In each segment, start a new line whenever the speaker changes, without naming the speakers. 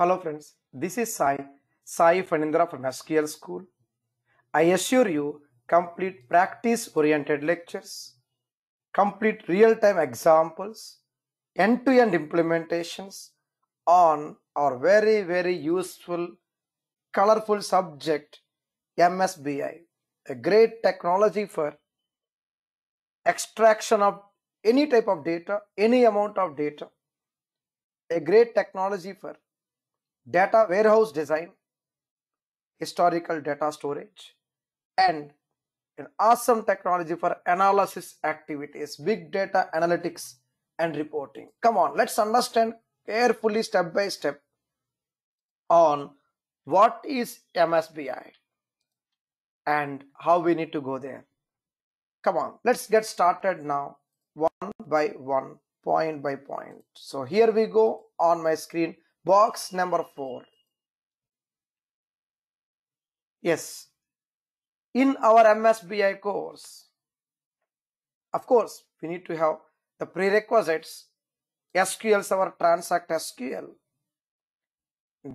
Hello friends, this is Sai, Sai Fanindra from SQL School. I assure you complete practice oriented lectures, complete real time examples, end to end implementations on our very very useful colorful subject MSBI, a great technology for extraction of any type of data, any amount of data, a great technology for data warehouse design, historical data storage, and an awesome technology for analysis activities, big data analytics and reporting. Come on, let's understand carefully step by step on what is MSBI and how we need to go there. Come on, let's get started now one by one, point by point. So here we go on my screen box number 4 yes in our msbi course of course we need to have the prerequisites sql server transact sql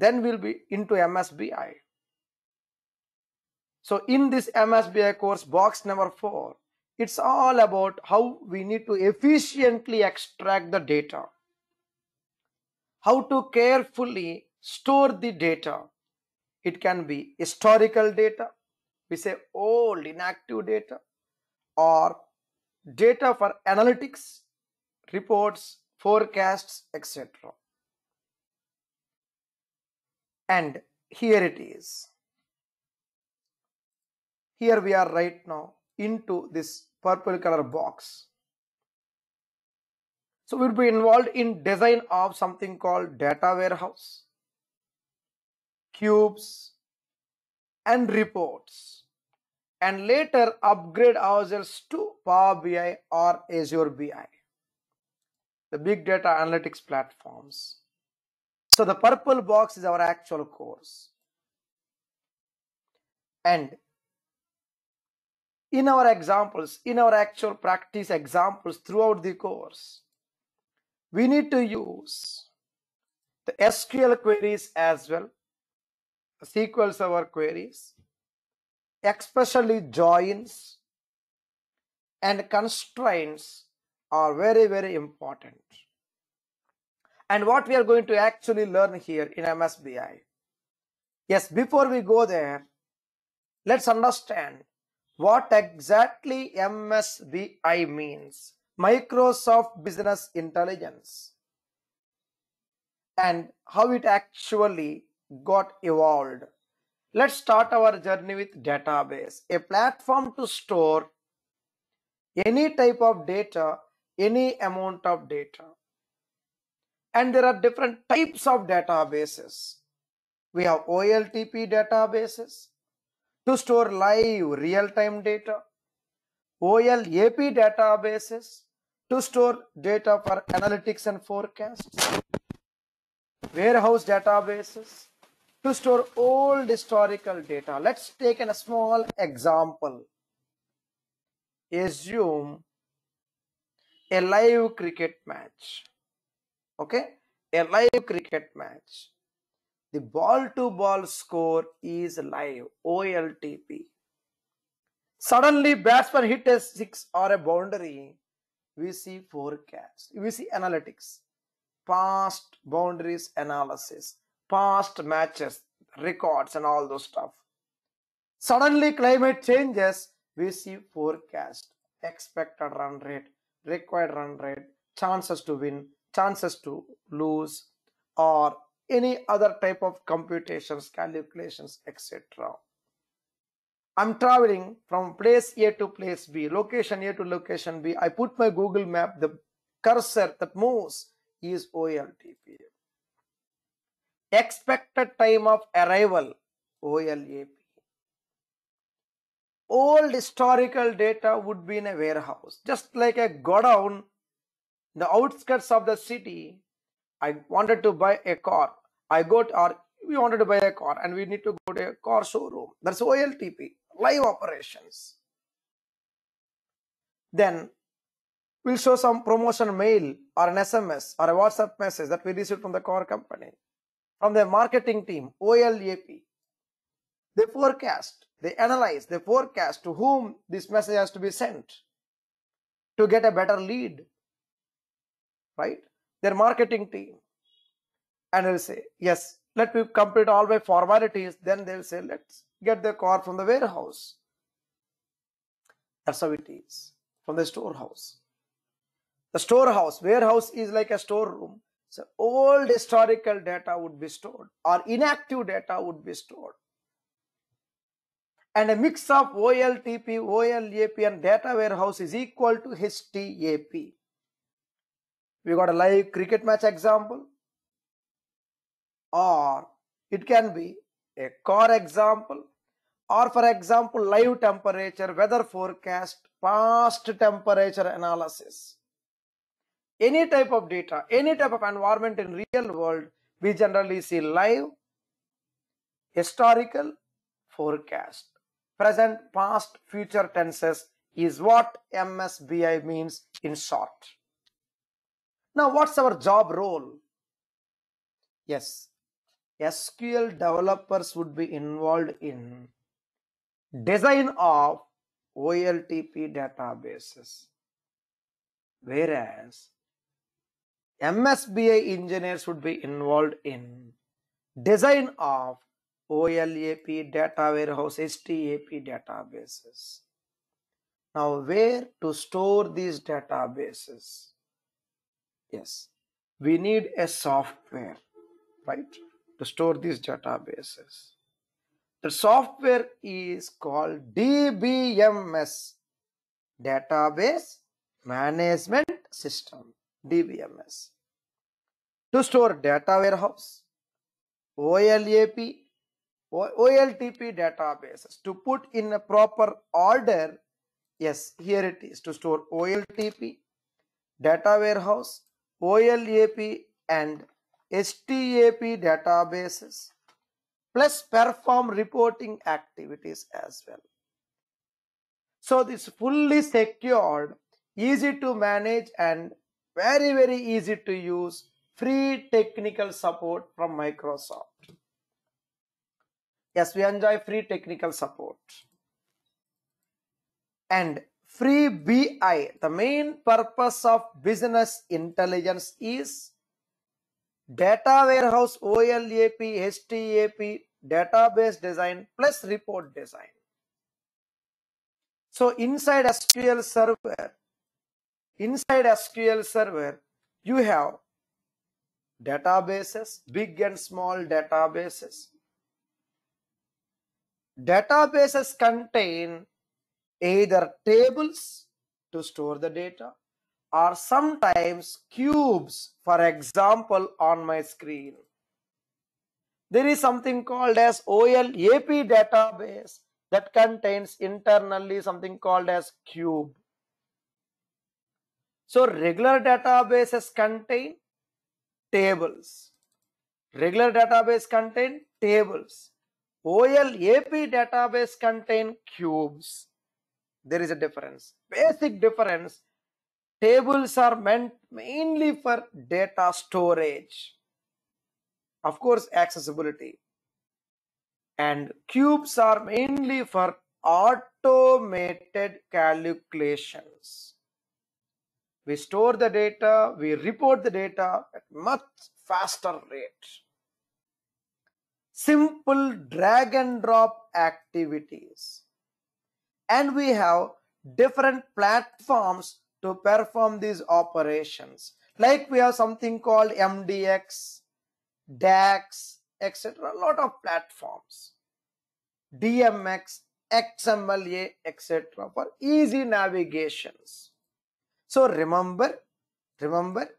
then we'll be into msbi so in this msbi course box number 4 it's all about how we need to efficiently extract the data how to carefully store the data. It can be historical data, we say old inactive data or data for analytics, reports, forecasts, etc. And here it is. Here we are right now into this purple color box. So we'll be involved in design of something called data warehouse, cubes, and reports. And later upgrade ourselves to Power BI or Azure BI, the big data analytics platforms. So the purple box is our actual course. And in our examples, in our actual practice examples throughout the course, we need to use the SQL queries as well, SQL Server queries, especially joins and constraints are very, very important. And what we are going to actually learn here in MSBI. Yes, before we go there, let's understand what exactly MSBI means Microsoft Business Intelligence and how it actually got evolved. Let's start our journey with database, a platform to store any type of data, any amount of data. And there are different types of databases. We have OLTP databases to store live real-time data. OLAP databases to store data for analytics and forecasts, warehouse databases to store old historical data. Let's take a small example. Assume a live cricket match. Okay, a live cricket match. The ball to ball score is live OLTP Suddenly batsman hit a six or a boundary. We see forecast. We see analytics. Past boundaries analysis. Past matches, records and all those stuff. Suddenly climate changes. We see forecast. Expected run rate. Required run rate. Chances to win. Chances to lose. Or any other type of computations, calculations, etc. I'm traveling from place A to place B, location A to location B. I put my Google map, the cursor that moves is OLTP. Expected time of arrival, OLAP. Old historical data would be in a warehouse, just like a godown the outskirts of the city. I wanted to buy a car. I got or we wanted to buy a car and we need to go to a car showroom. That's OLTP live operations. Then we'll show some promotion mail or an SMS or a WhatsApp message that we received from the core company, from the marketing team, OLAP. They forecast, they analyze, they forecast to whom this message has to be sent to get a better lead, right? Their marketing team. And they'll say, yes, let me complete all my formalities. Then they will say, let's get the car from the warehouse. That's how it is from the storehouse. The storehouse, warehouse is like a storeroom. So old historical data would be stored or inactive data would be stored. And a mix of OLTP, OLAP and data warehouse is equal to HTAP. We got a live cricket match example or it can be a core example or for example live temperature, weather forecast, past temperature analysis. Any type of data, any type of environment in real world, we generally see live, historical, forecast. Present, past, future tenses is what MSBI means in short. Now, what's our job role? Yes, SQL developers would be involved in design of OLTP databases. Whereas MSBA engineers would be involved in design of OLAP data warehouse STAP databases. Now where to store these databases? Yes, we need a software, right? to store these databases. The software is called DBMS, Database Management System, DBMS. To store data warehouse, OLAP, OLTP databases, to put in a proper order, yes, here it is, to store OLTP, data warehouse, OLAP and STAP databases, plus perform reporting activities as well. So this fully secured, easy to manage and very, very easy to use free technical support from Microsoft. Yes, we enjoy free technical support. And free BI, the main purpose of business intelligence is data warehouse OLAP, STAP, database design plus report design. So inside SQL Server, inside SQL Server, you have databases, big and small databases. Databases contain either tables to store the data are sometimes cubes for example on my screen. There is something called as OLAP database that contains internally something called as cube. So regular databases contain tables. Regular database contain tables. OLAP database contain cubes. There is a difference. Basic difference Tables are meant mainly for data storage. Of course, accessibility. And cubes are mainly for automated calculations. We store the data, we report the data at much faster rate. Simple drag and drop activities. And we have different platforms to perform these operations. Like we have something called MDX, DAX, etc. A lot of platforms. DMX, XMLA, etc. for easy navigations. So remember, remember,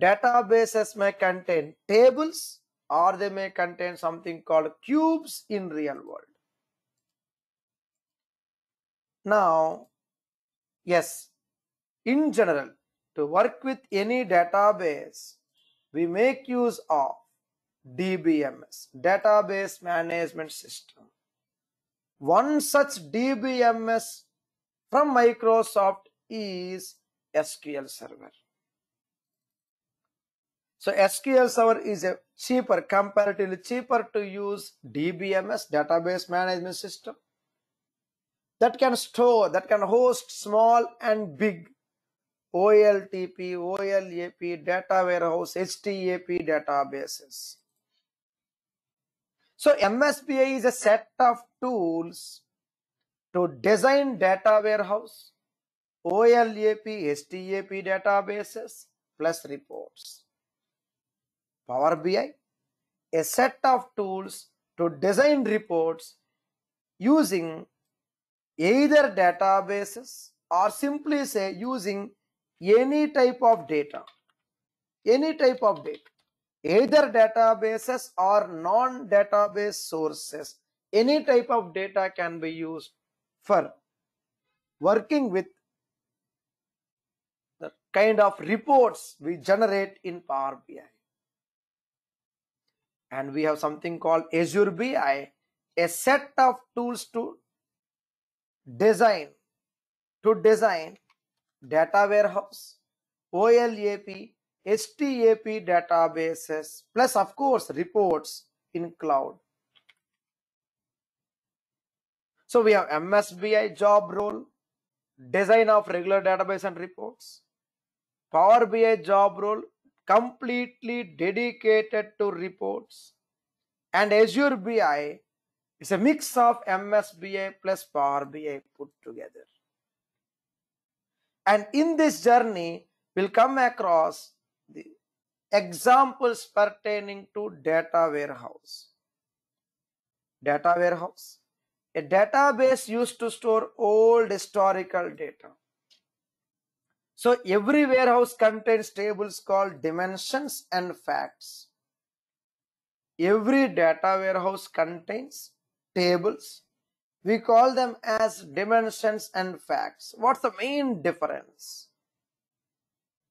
databases may contain tables or they may contain something called cubes in real world. Now, yes, in general, to work with any database, we make use of DBMS, Database Management System. One such DBMS from Microsoft is SQL Server. So SQL Server is a cheaper, comparatively cheaper to use DBMS, Database Management System. That can store, that can host small and big OLTP, OLAP, data warehouse, HTAP databases. So MSBA is a set of tools to design data warehouse, OLAP, STAP databases, plus reports. Power BI, a set of tools to design reports using either databases or simply say using any type of data any type of data either databases or non-database sources any type of data can be used for working with the kind of reports we generate in Power BI and we have something called Azure BI a set of tools to design to design data warehouse, OLAP, HTAP databases, plus of course reports in cloud. So we have MSBI job role, design of regular database and reports, Power BI job role completely dedicated to reports, and Azure BI is a mix of MSBI plus Power BI put together. And in this journey, we'll come across the examples pertaining to data warehouse. Data warehouse. A database used to store old historical data. So every warehouse contains tables called dimensions and facts. Every data warehouse contains tables we call them as dimensions and facts. What's the main difference?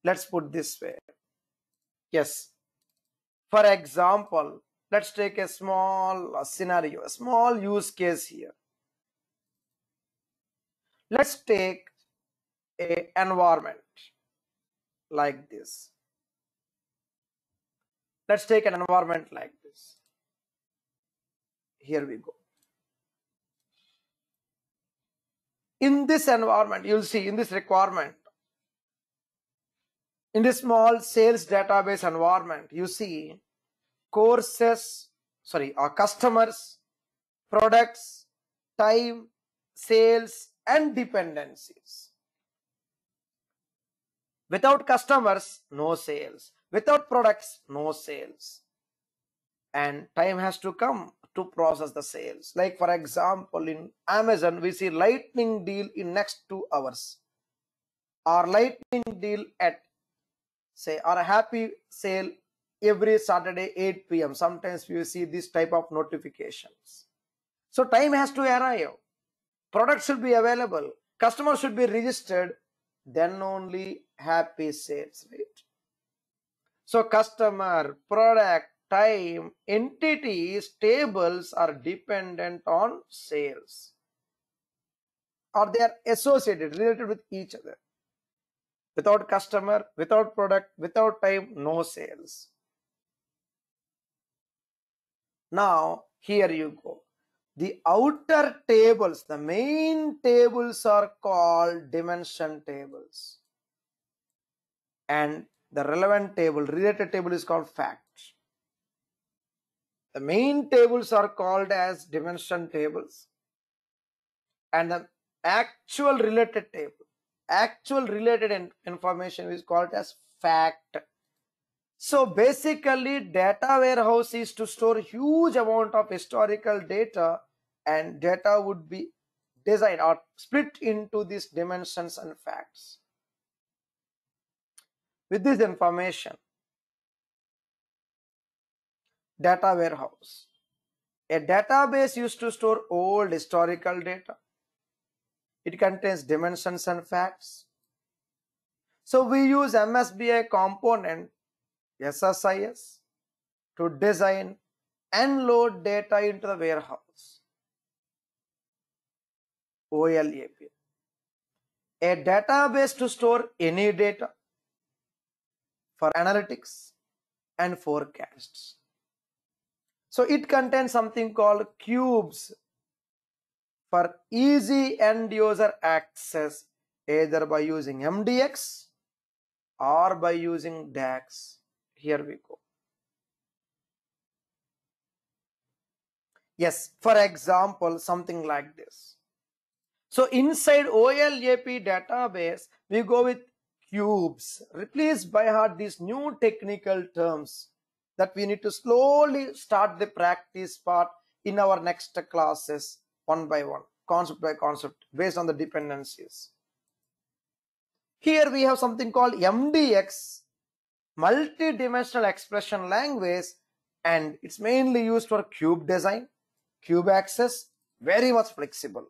Let's put this way. Yes. For example, let's take a small scenario, a small use case here. Let's take a environment like this. Let's take an environment like this. Here we go. in this environment, you'll see in this requirement, in this small sales database environment, you see courses, sorry, our uh, customers, products, time, sales, and dependencies. Without customers, no sales. Without products, no sales. And time has to come to process the sales. Like for example, in Amazon, we see lightning deal in next two hours or lightning deal at say or a happy sale every Saturday 8 p.m. Sometimes you see this type of notifications. So time has to arrive. Product should be available. Customer should be registered. Then only happy sales rate. So customer, product, time entities tables are dependent on sales or they are associated related with each other without customer without product without time no sales now here you go the outer tables the main tables are called dimension tables and the relevant table related table is called facts the main tables are called as dimension tables and the actual related table, actual related information is called as fact. So basically data warehouse is to store huge amount of historical data and data would be designed or split into these dimensions and facts. With this information, data warehouse. A database used to store old historical data. It contains dimensions and facts. So we use MSBI component SSIS to design and load data into the warehouse. OLAP, A database to store any data for analytics and forecasts. So it contains something called cubes for easy end user access either by using MDX or by using DAX. Here we go. Yes, for example, something like this. So inside OLAP database, we go with cubes. Replace by heart these new technical terms that we need to slowly start the practice part in our next classes one by one concept by concept based on the dependencies here we have something called mdx multi-dimensional expression language and it's mainly used for cube design cube access very much flexible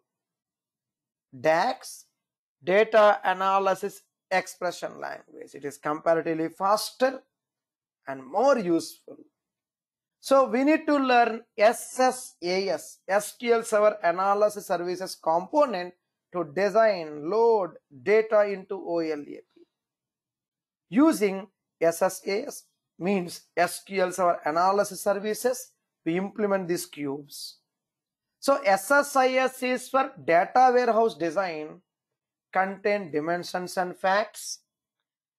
dax data analysis expression language it is comparatively faster and more useful. So we need to learn SSAS, SQL Server Analysis Services component to design, load data into OLAP. Using SSAS means SQL Server Analysis Services, we implement these cubes. So SSIS is for data warehouse design, contain dimensions and facts,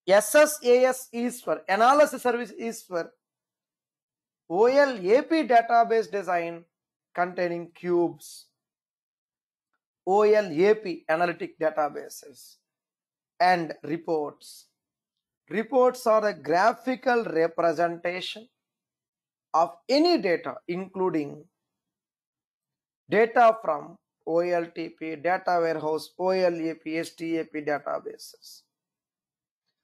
SSAS is for analysis service is for OLAP database design containing cubes. OLAP analytic databases and reports. Reports are a graphical representation of any data including data from OLTP, data warehouse, OLAP, STAP databases.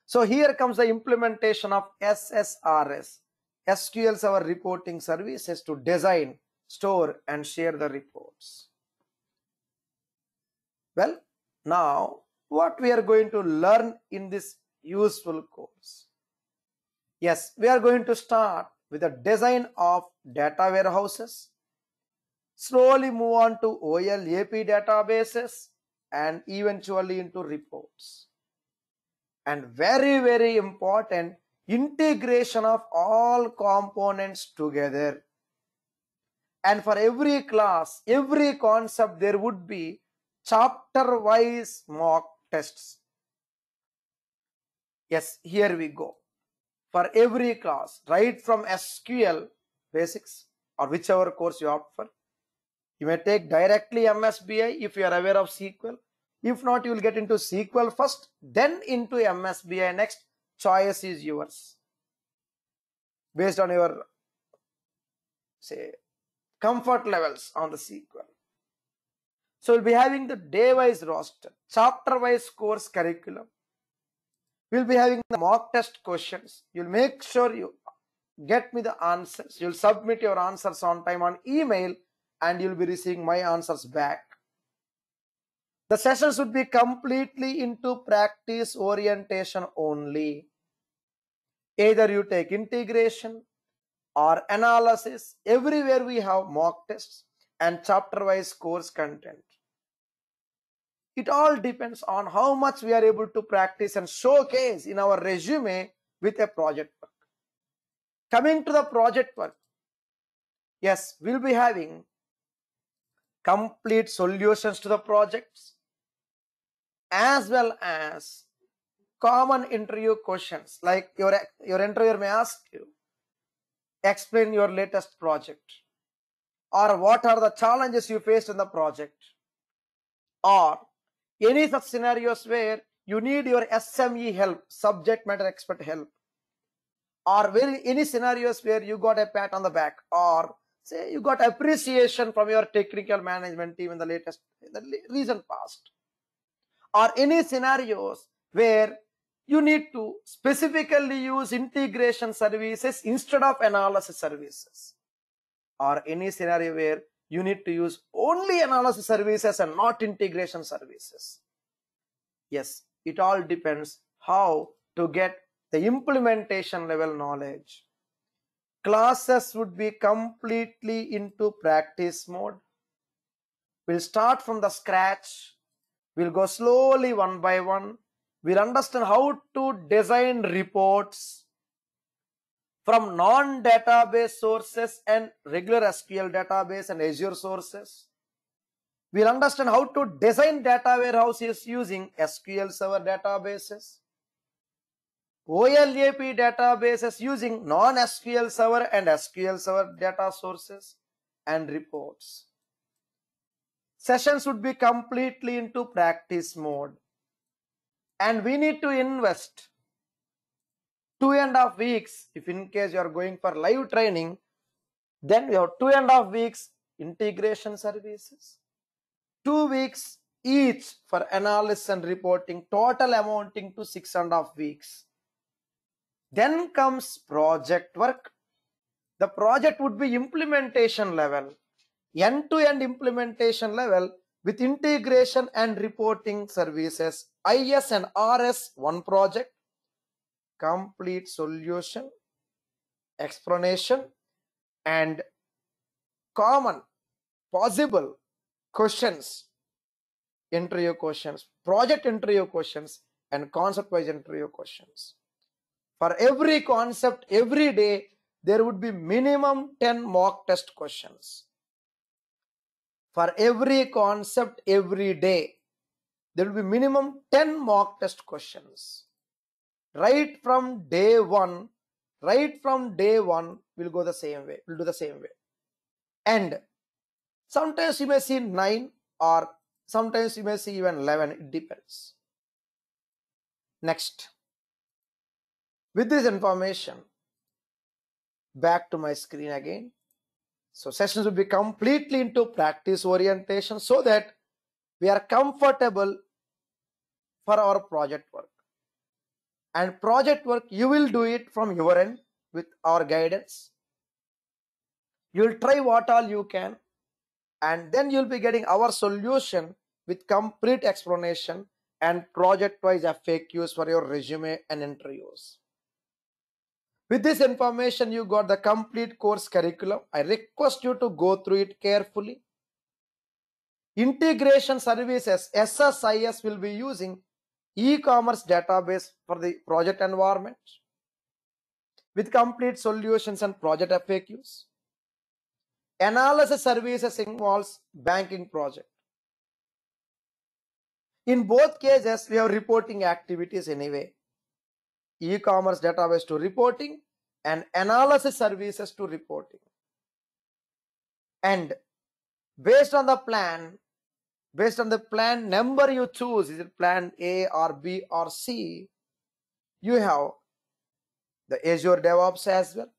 So here comes the implementation of SSRS. SQL Server Reporting Services to design, store and share the reports. Well, now what we are going to learn in this useful course. Yes, we are going to start with the design of data warehouses, slowly move on to OLAP databases and eventually into reports and very very important integration of all components together and for every class every concept there would be chapter wise mock tests yes here we go for every class right from sql basics or whichever course you opt for you may take directly msbi if you are aware of sql if not, you will get into SQL first, then into MSBI next. Choice is yours. Based on your, say, comfort levels on the SQL. So we'll be having the day-wise roster, chapter-wise course curriculum. We'll be having the mock test questions. You'll make sure you get me the answers. You'll submit your answers on time on email and you'll be receiving my answers back. The sessions would be completely into practice orientation only. Either you take integration or analysis. Everywhere we have mock tests and chapter wise course content. It all depends on how much we are able to practice and showcase in our resume with a project work. Coming to the project work, yes, we'll be having complete solutions to the projects, as well as common interview questions like your, your interviewer may ask you, explain your latest project or what are the challenges you faced in the project or any such scenarios where you need your SME help, subject matter expert help or very any scenarios where you got a pat on the back or say you got appreciation from your technical management team in the latest in the recent past or any scenarios where you need to specifically use integration services instead of analysis services or any scenario where you need to use only analysis services and not integration services. Yes, it all depends how to get the implementation level knowledge. Classes would be completely into practice mode. We'll start from the scratch We'll go slowly one by one. We'll understand how to design reports from non-database sources and regular SQL database and Azure sources. We'll understand how to design data warehouses using SQL Server databases, OLAP databases using non-SQL Server and SQL Server data sources and reports. Sessions should be completely into practice mode and we need to invest two and a half weeks if in case you are going for live training then we have two and a half weeks integration services two weeks each for analysis and reporting total amounting to six and a half weeks then comes project work the project would be implementation level end to end implementation level with integration and reporting services, IS and RS, one project, complete solution, explanation, and common possible questions, interview questions, project interview questions, and concept wise interview questions. For every concept, every day, there would be minimum 10 mock test questions for every concept every day there will be minimum 10 mock test questions right from day 1 right from day 1 will go the same way will do the same way and sometimes you may see 9 or sometimes you may see even 11 it depends next with this information back to my screen again so sessions will be completely into practice orientation so that we are comfortable for our project work. And project work, you will do it from your end with our guidance. You will try what all you can and then you'll be getting our solution with complete explanation and project-wise FAQs for your resume and interviews. With this information, you got the complete course curriculum. I request you to go through it carefully. Integration services, SSIS will be using e-commerce database for the project environment with complete solutions and project FAQs. Analysis services involves banking project. In both cases, we have reporting activities anyway. E-commerce database to reporting and analysis services to reporting. And based on the plan, based on the plan number you choose, is it plan A or B or C, you have the Azure DevOps as well,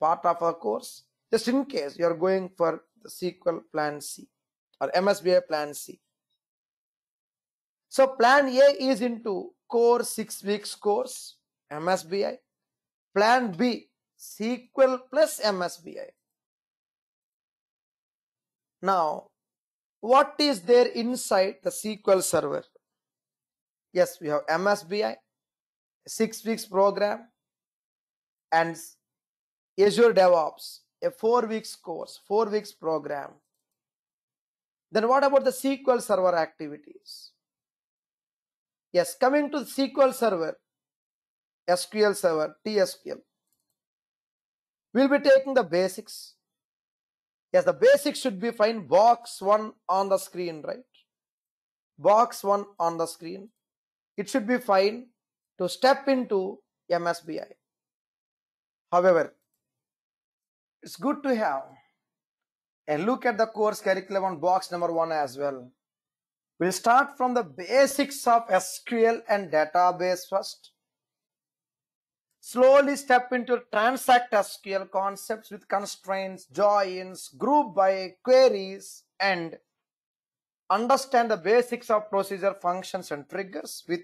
part of our course, just in case you are going for the SQL plan C or MSBA plan C. So plan A is into core six weeks course, MSBI, Plan B SQL plus MSBI. Now, what is there inside the SQL server? Yes, we have MSBI, six weeks program, and Azure DevOps, a four weeks course, four weeks program. Then what about the SQL server activities? Yes, coming to SQL server, SQL Server, TSQL. We'll be taking the basics. Yes, the basics should be fine. box 1 on the screen, right? Box 1 on the screen. It should be fine to step into MSBI. However, it's good to have and look at the course curriculum on box number 1 as well. We'll start from the basics of SQL and database first slowly step into transact SQL concepts with constraints, joins, group by queries, and understand the basics of procedure functions and triggers with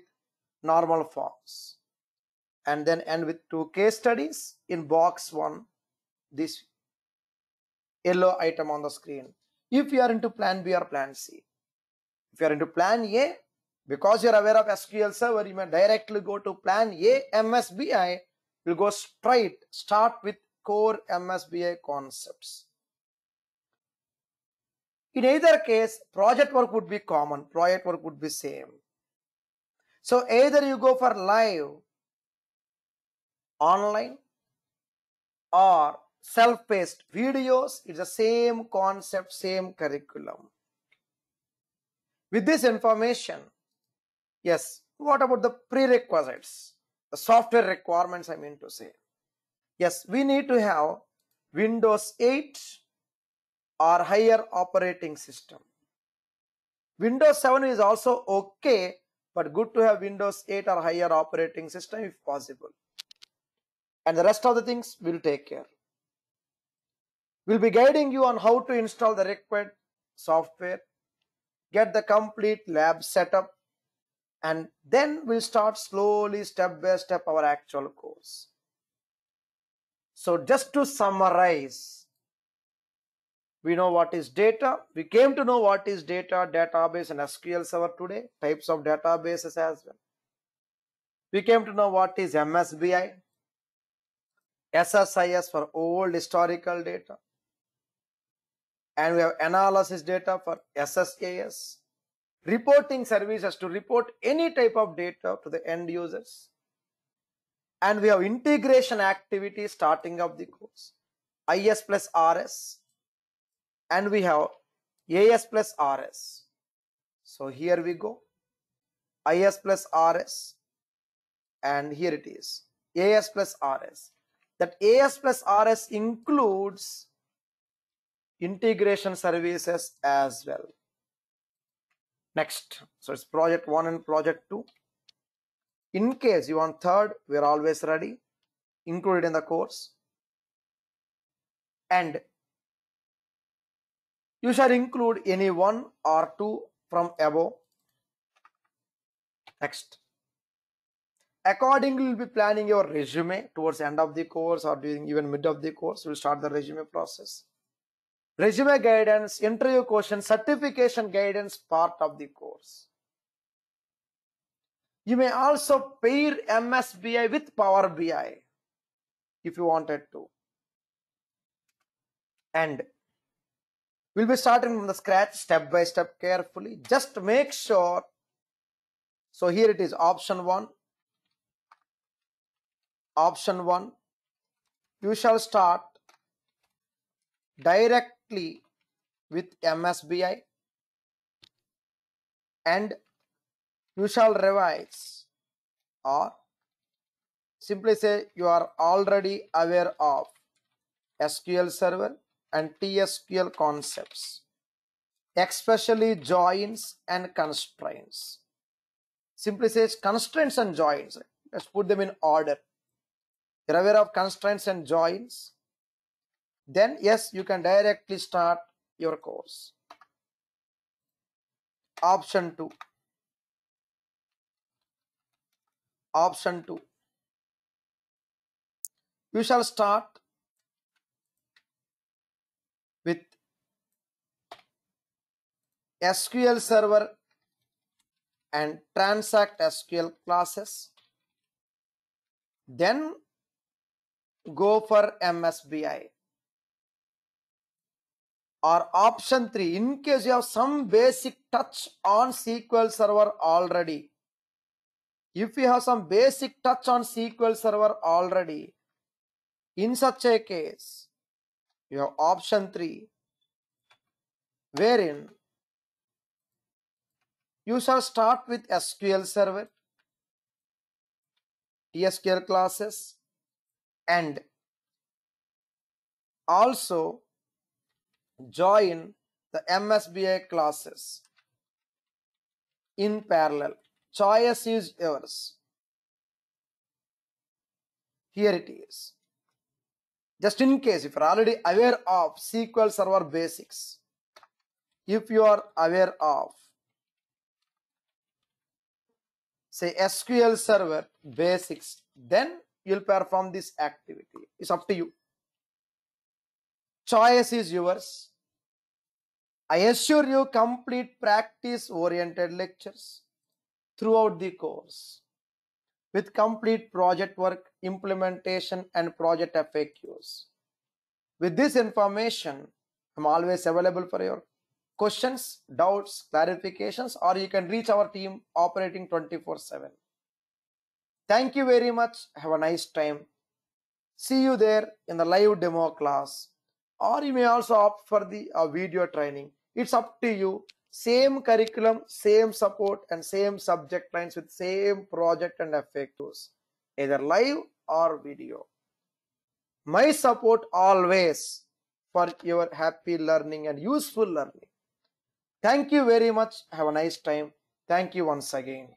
normal forms. And then end with two case studies in box one, this yellow item on the screen. If you are into plan B or plan C. If you are into plan A, because you're aware of SQL Server, you may directly go to plan A MSBI. You'll go straight, start with core MSBI concepts. In either case, project work would be common, project work would be same. So either you go for live, online, or self-paced videos, it's the same concept, same curriculum. With this information, Yes. What about the prerequisites? The software requirements, I mean to say. Yes, we need to have Windows 8 or higher operating system. Windows 7 is also okay, but good to have Windows 8 or higher operating system if possible. And the rest of the things will take care. We'll be guiding you on how to install the required software, get the complete lab setup, and then we'll start slowly step by step our actual course so just to summarize we know what is data we came to know what is data database and sql server today types of databases as well we came to know what is msbi ssis for old historical data and we have analysis data for ssks reporting services to report any type of data to the end users. And we have integration activity starting of the course, IS plus RS, and we have AS plus RS. So here we go, IS plus RS, and here it is, AS plus RS. That AS plus RS includes integration services as well next so it's project one and project two in case you want third we're always ready included in the course and you shall include any one or two from above next accordingly you'll be planning your resume towards end of the course or during even mid of the course we will start the resume process resume guidance, interview questions, certification guidance part of the course. You may also pair MSBI with Power BI if you wanted to. And we'll be starting from the scratch step by step carefully. Just make sure. So here it is option one. Option one. You shall start direct directly with MSBI and you shall revise or simply say you are already aware of SQL Server and TSQL concepts, especially joins and constraints. Simply says constraints and joins. Let's put them in order. You're aware of constraints and joins then yes you can directly start your course option 2 option 2 you shall start with SQL Server and transact SQL classes then go for MSBI or option 3 in case you have some basic touch on SQL Server already. If you have some basic touch on SQL Server already, in such a case, you have option 3 wherein you shall start with SQL Server, TSQL classes and also join the MSBA classes in parallel. Choice is yours. Here it is. Just in case, if you are already aware of SQL Server Basics, if you are aware of say SQL Server Basics, then you'll perform this activity. It's up to you. Choice is yours I assure you complete practice oriented lectures throughout the course with complete project work, implementation and project FAQs. With this information, I'm always available for your questions, doubts, clarifications or you can reach our team operating 24-7. Thank you very much. Have a nice time. See you there in the live demo class or you may also opt for the uh, video training it's up to you same curriculum same support and same subject lines with same project and effectors, either live or video my support always for your happy learning and useful learning thank you very much have a nice time thank you once again